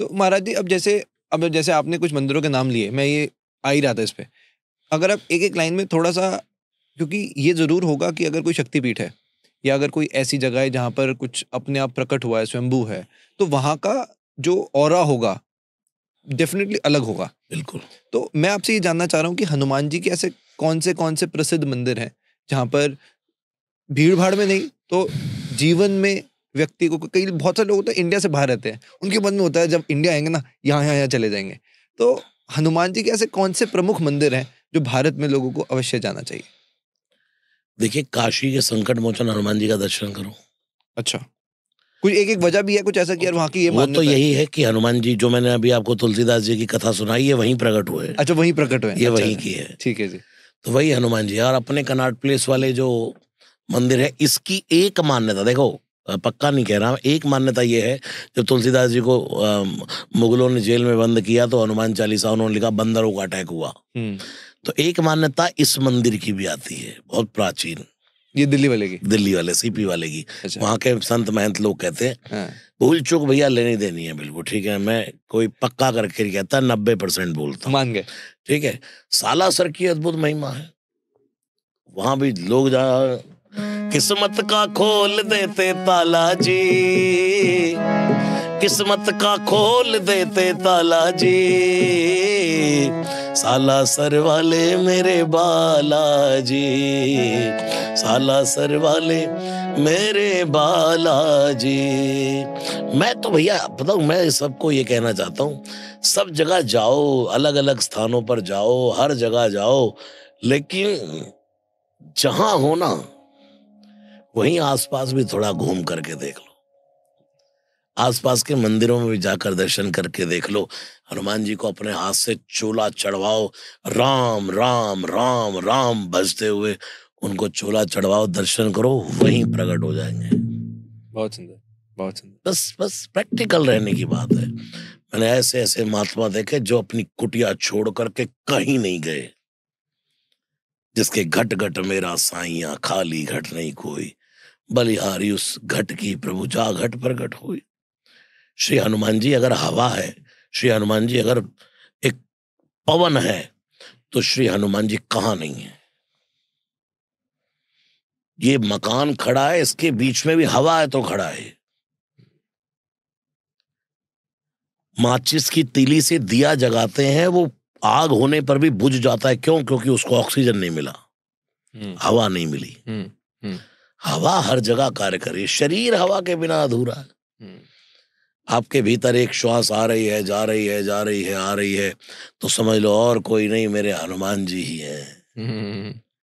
तो महाराज जी अब जैसे अब जैसे आपने कुछ मंदिरों के नाम लिए मैं ये आ ही रहा था इस पर अगर आप एक एक लाइन में थोड़ा सा क्योंकि ये ज़रूर होगा कि अगर कोई शक्तिपीठ है या अगर कोई ऐसी जगह है जहाँ पर कुछ अपने आप प्रकट हुआ है स्वयंभू है तो वहाँ का जो और होगा डेफिनेटली अलग होगा बिल्कुल तो मैं आपसे ये जानना चाह रहा हूँ कि हनुमान जी के ऐसे कौन से कौन से प्रसिद्ध मंदिर हैं जहाँ पर भीड़ भाड़ में नहीं तो जीवन में व्यक्ति को कई बहुत सारे लोग तो इंडिया से बाहर रहते हैं उनके मन में होता है जब इंडिया आएंगे ना यहाँ यहाँ यहाँ चले जाएंगे तो हनुमान जी के ऐसे कौन से प्रमुख मंदिर हैं जो भारत में लोगों को अवश्य जाना चाहिए देखिए काशी के संकट मोचन हनुमान जी का दर्शन करो अच्छा कुछ एक एक वजह भी है कुछ ऐसा कि यार वहाँ की ये वो तो यही है कि हनुमान जी जो मैंने अभी आपको तुलसीदास जी की कथा सुनाई ये वहीं प्रकट हुए अच्छा वहीं प्रकट हुए ये अच्छा, वहीं अच्छा। की है ठीक है जी तो वही हनुमान जी और अपने कनाट प्लेस वाले जो मंदिर है इसकी एक मान्यता देखो पक्का नहीं कह रहा एक मान्यता ये है जब तुलसीदास जी को मुगलों ने जेल में बंद किया तो हनुमान चालीसा उन्होंने लिखा बंदरों का अटैक हुआ हम्म। तो एक मान्यता इस मंदिर की भी आती है बहुत प्राचीन ये दिल्ली वाले की दिल्ली वाले सीपी वाले की अच्छा। वहां के संत महंत लोग कहते हैं हाँ। भूल चूक भैया लेनी देनी है बिल्कुल ठीक है मैं कोई पक्का करके कहता नब्बे परसेंट बोलता मान गए ठीक है साला सर की अद्भुत महिमा है वहां भी लोग जहाँ किस्मत का खोल देते ताला जी किस्मत का खोल देते ताला जी साला सर वाले मेरे बाला जी साला सर वाले मेरे बाला जी मैं तो भैया बताऊ मैं सबको ये कहना चाहता हूँ सब जगह जाओ अलग अलग स्थानों पर जाओ हर जगह जाओ लेकिन जहाँ हो ना वहीं आसपास भी थोड़ा घूम करके देख लो आसपास के मंदिरों में भी जाकर दर्शन करके देख लो हनुमान जी को अपने हाथ से चोला चढ़वाओ राम राम राम राम बजते हुए उनको चोला चढ़वाओ दर्शन करो वहीं प्रकट हो जाएंगे बहुत सुंदर बहुत सुंदर बस बस प्रैक्टिकल रहने की बात है मैंने ऐसे ऐसे महात्मा देखे जो अपनी कुटिया छोड़ करके कहीं नहीं गए जिसके घट घट मेरा साइया खाली घट नहीं कोई बलिहारी उस घट की प्रभु जा घट प्रकट हुई श्री हनुमान जी अगर हवा है श्री हनुमान जी अगर एक पवन है तो श्री हनुमान जी कहाँ नहीं है ये मकान खड़ा है इसके बीच में भी हवा है तो खड़ा है माचिस की तीली से दिया जगाते हैं वो आग होने पर भी बुझ जाता है क्यों क्योंकि उसको ऑक्सीजन नहीं मिला हम्म। हवा नहीं मिली हुँ, हम्म। हुँ. हम्म। हवा हर जगह कार्य कर रही है शरीर हवा के बिना अधूरा है हम्म। आपके भीतर एक श्वास आ रही है जा रही है जा रही है आ रही है तो समझ लो और कोई नहीं मेरे हनुमान जी ही हैं हम्म।